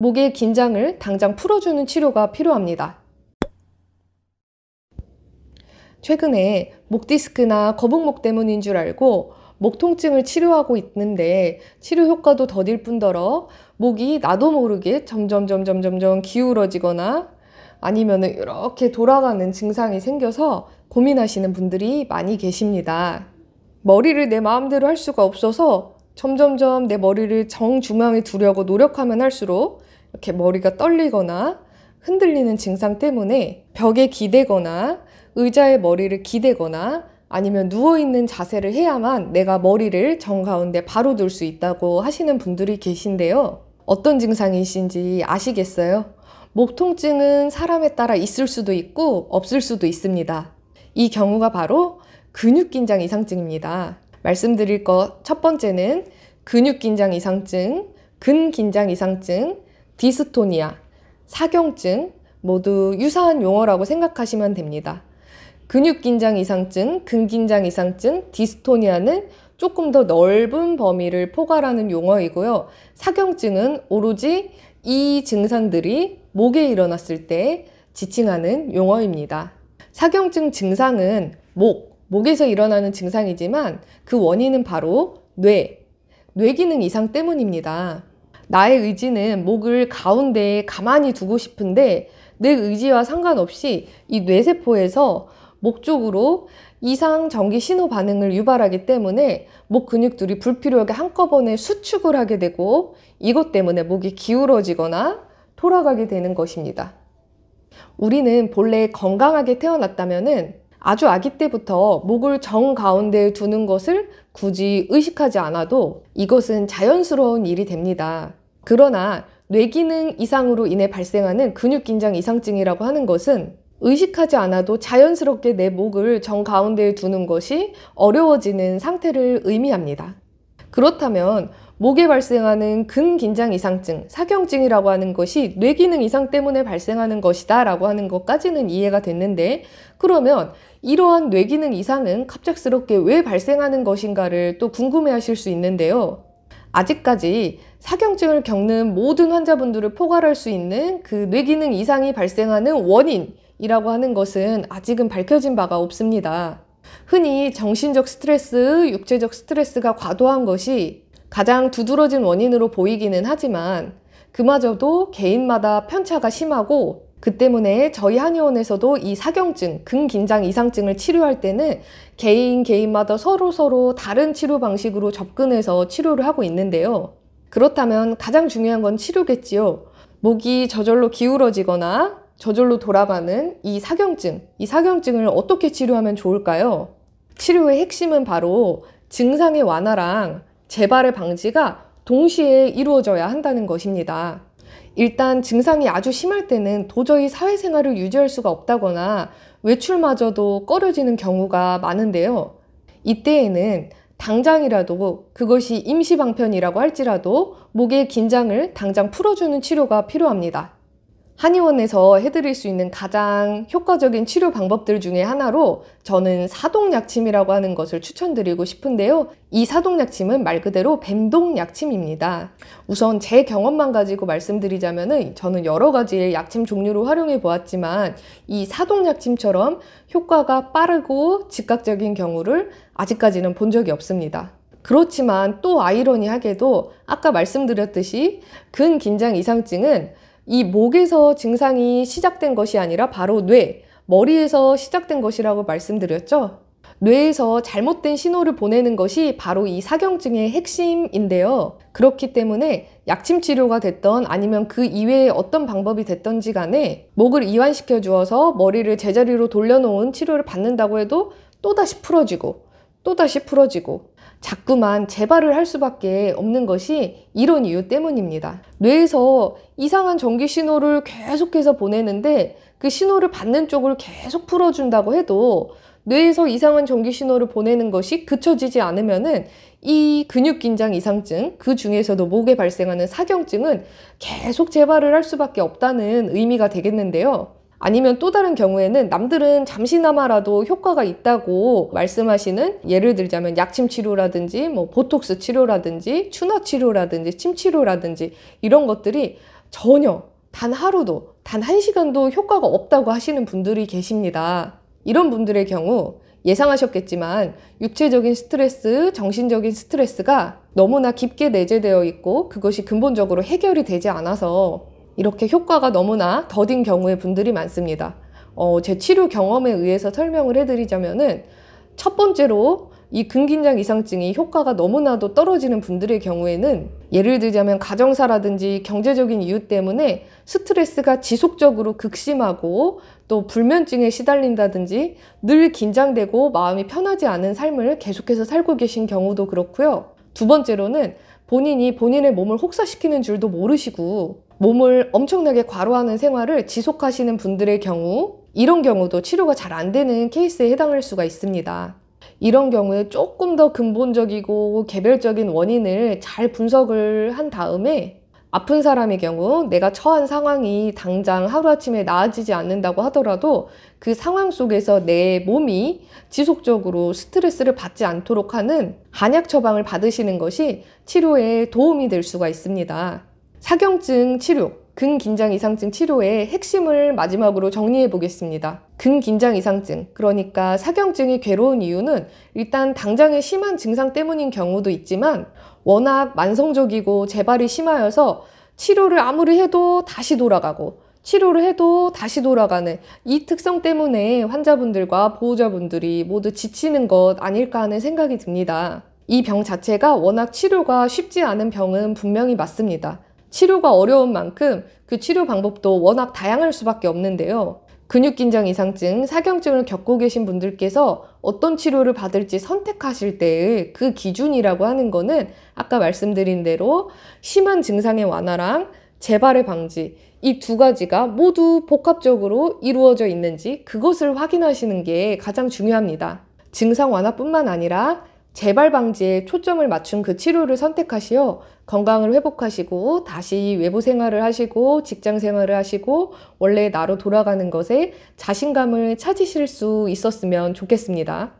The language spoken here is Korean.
목의 긴장을 당장 풀어주는 치료가 필요합니다. 최근에 목디스크나 거북목 때문인 줄 알고 목 통증을 치료하고 있는데 치료 효과도 더딜 뿐더러 목이 나도 모르게 점점 점점 점점 기울어지거나 아니면 이렇게 돌아가는 증상이 생겨서 고민하시는 분들이 많이 계십니다. 머리를 내 마음대로 할 수가 없어서 점점점 내 머리를 정중앙에 두려고 노력하면 할수록 이렇게 머리가 떨리거나 흔들리는 증상 때문에 벽에 기대거나 의자에 머리를 기대거나 아니면 누워있는 자세를 해야만 내가 머리를 정가운데 바로 둘 수 있다고 하시는 분들이 계신데요. 어떤 증상이신지 아시겠어요? 목 통증은 사람에 따라 있을 수도 있고 없을 수도 있습니다. 이 경우가 바로 근육긴장 이상증입니다. 말씀드릴 것 첫 번째는 근육긴장 이상증, 근긴장 이상증, 디스토니아, 사경증 모두 유사한 용어라고 생각하시면 됩니다. 근육긴장 이상증, 근긴장 이상증, 디스토니아는 조금 더 넓은 범위를 포괄하는 용어이고요. 사경증은 오로지 이 증상들이 목에 일어났을 때 지칭하는 용어입니다. 사경증 증상은 목, 목에서 일어나는 증상이지만 그 원인은 바로 뇌, 뇌기능 이상 때문입니다. 나의 의지는 목을 가운데에 가만히 두고 싶은데 내 의지와 상관없이 이 뇌세포에서 목 쪽으로 이상 전기 신호 반응을 유발하기 때문에 목 근육들이 불필요하게 한꺼번에 수축을 하게 되고 이것 때문에 목이 기울어지거나 돌아가게 되는 것입니다. 우리는 본래 건강하게 태어났다면 아주 아기 때부터 목을 정 가운데에 두는 것을 굳이 의식하지 않아도 이것은 자연스러운 일이 됩니다. 그러나 뇌기능 이상으로 인해 발생하는 근육긴장 이상증이라고 하는 것은 의식하지 않아도 자연스럽게 내 목을 정 가운데에 두는 것이 어려워지는 상태를 의미합니다. 그렇다면 목에 발생하는 근긴장 이상증, 사경증이라고 하는 것이 뇌기능 이상 때문에 발생하는 것이다 라고 하는 것까지는 이해가 됐는데 그러면 이러한 뇌기능 이상은 갑작스럽게 왜 발생하는 것인가를 또 궁금해 하실 수 있는데요. 아직까지 사경증을 겪는 모든 환자분들을 포괄할 수 있는 그 뇌기능 이상이 발생하는 원인이라고 하는 것은 아직은 밝혀진 바가 없습니다. 흔히 정신적 스트레스, 육체적 스트레스가 과도한 것이 가장 두드러진 원인으로 보이기는 하지만 그마저도 개인마다 편차가 심하고 그 때문에 저희 한의원에서도 이 사경증, 근긴장 이상증을 치료할 때는 개인 개인마다 서로 서로 다른 치료 방식으로 접근해서 치료를 하고 있는데요. 그렇다면 가장 중요한 건 치료겠지요. 목이 저절로 기울어지거나 저절로 돌아가는 이 사경증, 이 사경증을 어떻게 치료하면 좋을까요? 치료의 핵심은 바로 증상의 완화랑 재발의 방지가 동시에 이루어져야 한다는 것입니다. 일단 증상이 아주 심할 때는 도저히 사회생활을 유지할 수가 없다거나 외출마저도 꺼려지는 경우가 많은데요. 이때에는 당장이라도 그것이 임시방편이라고 할지라도 목의 긴장을 당장 풀어주는 치료가 필요합니다. 한의원에서 해드릴 수 있는 가장 효과적인 치료 방법들 중에 하나로 저는 사동약침이라고 하는 것을 추천드리고 싶은데요. 이 사동약침은 말 그대로 뱀동약침입니다. 우선 제 경험만 가지고 말씀드리자면 저는 여러 가지의 약침 종류로 활용해 보았지만 이 사동약침처럼 효과가 빠르고 즉각적인 경우를 아직까지는 본 적이 없습니다. 그렇지만 또 아이러니하게도 아까 말씀드렸듯이 근긴장 이상증은 이 목에서 증상이 시작된 것이 아니라 바로 뇌, 머리에서 시작된 것이라고 말씀드렸죠. 뇌에서 잘못된 신호를 보내는 것이 바로 이 사경증의 핵심인데요. 그렇기 때문에 약침 치료가 됐던 아니면 그 이외에 어떤 방법이 됐던지 간에 목을 이완시켜 주어서 머리를 제자리로 돌려놓은 치료를 받는다고 해도 또다시 풀어지고 또다시 풀어지고 자꾸만 재발을 할 수밖에 없는 것이 이런 이유 때문입니다. 뇌에서 이상한 전기 신호를 계속해서 보내는데 그 신호를 받는 쪽을 계속 풀어준다고 해도 뇌에서 이상한 전기 신호를 보내는 것이 그쳐지지 않으면은 이 근육 긴장 이상증 그 중에서도 목에 발생하는 사경증은 계속 재발을 할 수밖에 없다는 의미가 되겠는데요. 아니면 또 다른 경우에는 남들은 잠시나마라도 효과가 있다고 말씀하시는 예를 들자면 약침 치료라든지 뭐 보톡스 치료라든지 추나 치료라든지 침 치료라든지 이런 것들이 전혀 단 하루도 단 한 시간도 효과가 없다고 하시는 분들이 계십니다. 이런 분들의 경우 예상하셨겠지만 육체적인 스트레스, 정신적인 스트레스가 너무나 깊게 내재되어 있고 그것이 근본적으로 해결이 되지 않아서 이렇게 효과가 너무나 더딘 경우의 분들이 많습니다. 어, 제 치료 경험에 의해서 설명을 해드리자면은 첫 번째로 이 근긴장 이상증이 효과가 너무나도 떨어지는 분들의 경우에는 예를 들자면 가정사라든지 경제적인 이유 때문에 스트레스가 지속적으로 극심하고 또 불면증에 시달린다든지 늘 긴장되고 마음이 편하지 않은 삶을 계속해서 살고 계신 경우도 그렇고요. 두 번째로는 본인이 본인의 몸을 혹사시키는 줄도 모르시고 몸을 엄청나게 과로하는 생활을 지속하시는 분들의 경우 이런 경우도 치료가 잘 안 되는 케이스에 해당할 수가 있습니다. 이런 경우에 조금 더 근본적이고 개별적인 원인을 잘 분석을 한 다음에 아픈 사람의 경우 내가 처한 상황이 당장 하루아침에 나아지지 않는다고 하더라도 그 상황 속에서 내 몸이 지속적으로 스트레스를 받지 않도록 하는 한약 처방을 받으시는 것이 치료에 도움이 될 수가 있습니다. 사경증 치료, 근긴장 이상증 치료의 핵심을 마지막으로 정리해 보겠습니다. 근긴장 이상증, 그러니까 사경증이 괴로운 이유는 일단 당장의 심한 증상 때문인 경우도 있지만 워낙 만성적이고 재발이 심하여서 치료를 아무리 해도 다시 돌아가고 치료를 해도 다시 돌아가는 이 특성 때문에 환자분들과 보호자분들이 모두 지치는 것 아닐까 하는 생각이 듭니다. 이 병 자체가 워낙 치료가 쉽지 않은 병은 분명히 맞습니다. 치료가 어려운 만큼 그 치료 방법도 워낙 다양할 수밖에 없는데요. 근육긴장 이상증, 사경증을 겪고 계신 분들께서 어떤 치료를 받을지 선택하실 때의 그 기준이라고 하는 거는 아까 말씀드린 대로 심한 증상의 완화랑 재발의 방지 이 두 가지가 모두 복합적으로 이루어져 있는지 그것을 확인하시는 게 가장 중요합니다. 증상 완화뿐만 아니라 재발 방지에 초점을 맞춘 그 치료를 선택하시어 건강을 회복하시고 다시 외부 생활을 하시고 직장 생활을 하시고 원래 나로 돌아가는 것에 자신감을 찾으실 수 있었으면 좋겠습니다.